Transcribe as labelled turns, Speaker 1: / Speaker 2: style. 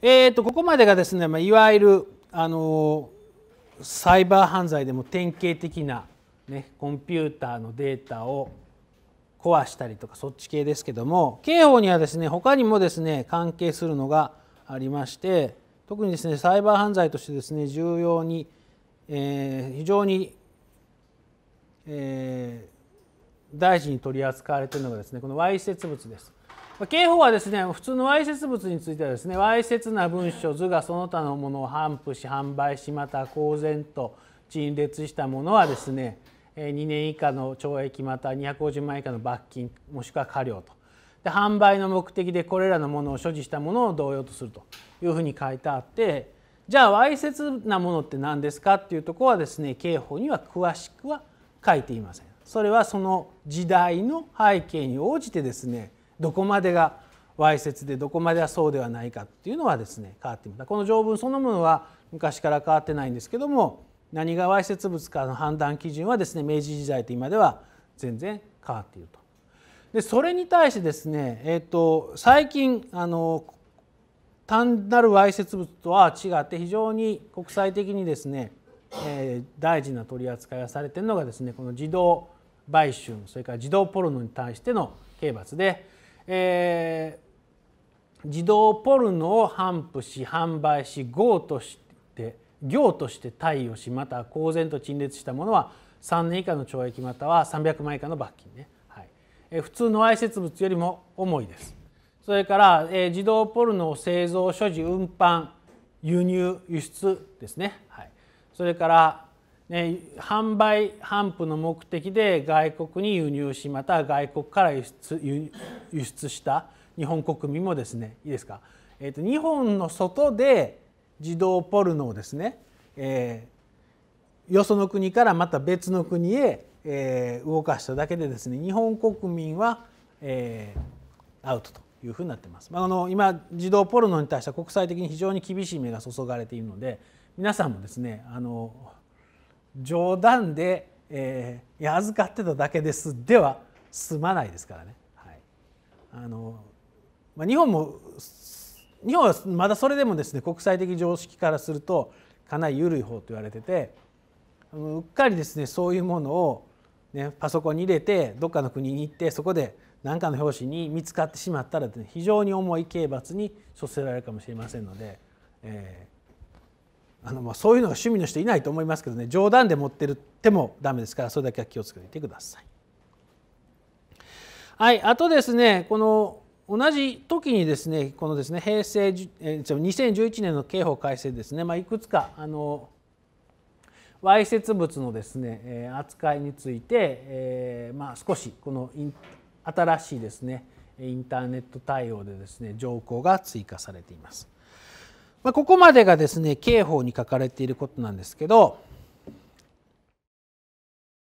Speaker 1: えー、とここまでがですね、まあ、いわゆるあのサイバー犯罪でも典型的な、ね、コンピューターのデータを壊したりとかそっち系ですけども刑法にはですね他にもですね関係するのがありまして特にですねサイバー犯罪としてですね重要に、えー、非常に、えー、大事に取り扱われているのがですねこのわいせつ物です。刑法はですね普通のわいせつ物についてはですねわいせつな文書図がその他のものを頒布し販売しまた公然と陳列したものはですね2年以下の懲役また250万円以下の罰金もしくは科料とで販売の目的でこれらのものを所持したものを同様とするというふうに書いてあってじゃあわいせつなものって何ですかっていうとこはですね刑法には詳しくは書いていません。それはその時代の背景に応じてですねどこまでがわいせつでどこまではそうではないかっていうのはですね変わっていますこの条文そのものは昔から変わってないんですけども何がわいせつ物かの判断基準はですね明治時代と今では全然変わっていると。でそれに対してですね、えーと、最近あの単なるわいせつ物とは違って非常に国際的にですね、えー、大事な取り扱いがされているのがですねこの児童売春それから児童ポルノに対しての刑罰でえー、児童ポルノを頒布し販売し業として業として貸与しまた公然と陳列したものは3年以下の懲役または300万以下の罰金ね、はい、えー、普通のわい物よりも重いですそれから、えー、児童ポルノを製造所持運搬輸入輸出ですね、はい、それからね、販売販布の目的で外国に輸入しまた外国から輸出輸出した日本国民もですねいいですか、えーと、日本の外で児童ポルノをですね、えー、よその国からまた別の国へ、えー、動かしただけでですね日本国民は、えー、アウトというふうになってます。あの今児童ポルノに対しては国際的に非常に厳しい目が注がれているので皆さんもですねあの冗談で、えー、預かってただけですでは済まないですからね。はい、あのまあ、日本も日本はまだそれでもですね国際的常識からするとかなり緩い方と言われててうっかりですねそういうものを、ね、パソコンに入れてどっかの国に行ってそこで何かの拍子に見つかってしまったら、ね、非常に重い刑罰に処せられるかもしれませんので、えあのまあそういうのが趣味の人いないと思いますけどね冗談で持ってるってもダメですからそれだけは気をつけてください。はい、あとですねこの同じ時にですねこのですね平成2011年の刑法改正ですね、まあ、いくつかあのわいせつ物のですね扱いについて、えー、まあ、少しこの新しいですねインターネット対応でですね条項が追加されています。まあ、ここまでがですね刑法に書かれていることなんですけど